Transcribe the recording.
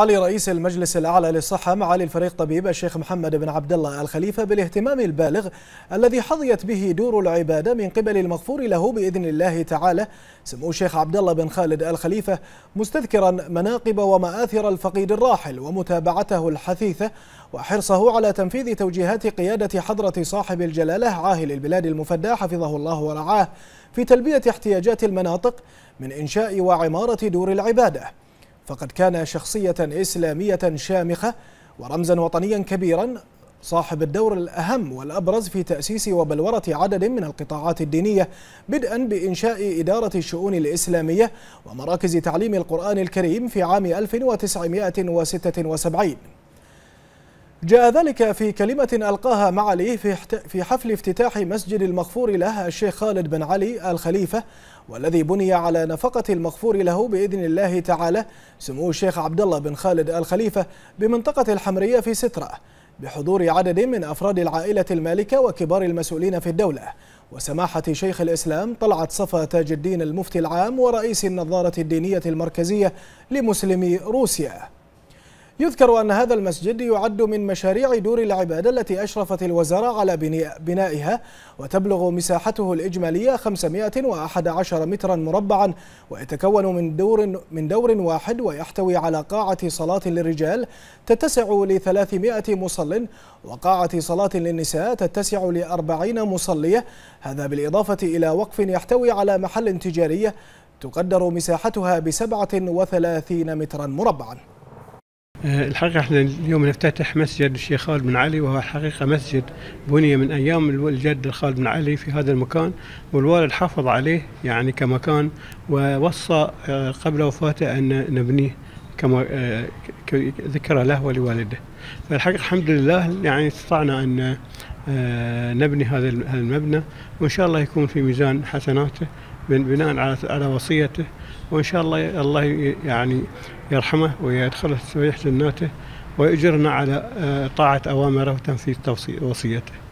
علي رئيس المجلس الأعلى للصحة معالي الفريق طبيب الشيخ محمد بن عبد الله الخليفة بالاهتمام البالغ الذي حظيت به دور العبادة من قبل المغفور له بإذن الله تعالى سمو الشيخ عبد الله بن خالد الخليفة مستذكرا مناقب ومآثر الفقيد الراحل ومتابعته الحثيثة وحرصه على تنفيذ توجيهات قيادة حضرة صاحب الجلالة عاهل البلاد المفدى حفظه الله ورعاه في تلبية احتياجات المناطق من إنشاء وعمارة دور العبادة فقد كان شخصية إسلامية شامخة ورمزا وطنيا كبيرا صاحب الدور الأهم والأبرز في تأسيس وبلورة عدد من القطاعات الدينية بدءا بإنشاء إدارة الشؤون الإسلامية ومراكز تعليم القرآن الكريم في عام 1976 جاء ذلك في كلمة ألقاها معاليه في حفل افتتاح مسجد المغفور له الشيخ خالد بن علي الخليفة والذي بني على نفقة المغفور له بإذن الله تعالى سمو الشيخ عبد الله بن خالد الخليفة بمنطقة الحمرية في سترة بحضور عدد من أفراد العائلة المالكة وكبار المسؤولين في الدولة وسماحة شيخ الإسلام طلعت صفا تاج الدين المفتي العام ورئيس النظارة الدينية المركزية لمسلمي روسيا يذكر أن هذا المسجد يعد من مشاريع دور العبادة التي أشرفت الوزارة على بنائها وتبلغ مساحته الإجمالية 511 مترا مربعا ويتكون من دور من دور واحد ويحتوي على قاعة صلاة للرجال تتسع ل 300 مصل وقاعة صلاة للنساء تتسع ل 40 مصلية هذا بالإضافة إلى وقف يحتوي على محل تجارية تقدر مساحتها ب 37 مترا مربعا آه، الحقيقة احنا اليوم نفتتح مسجد الشيخ خالد بن علي وهو حقيقة مسجد بني من أيام الجد خالد بن علي في هذا المكان والوالد حافظ عليه يعني كمكان ووصى آه، قبل وفاته أن نبنيه كما آه، ذكرى له ولوالده فالحقيقة الحمد لله يعني استطعنا أن آه، نبني هذا المبنى وإن شاء الله يكون في ميزان حسناته بناء على على وصيته وإن شاء الله الله يعني يرحمه ويدخله في جناته ويجرنا على آه، طاعة أوامره وتنفيذ وصيته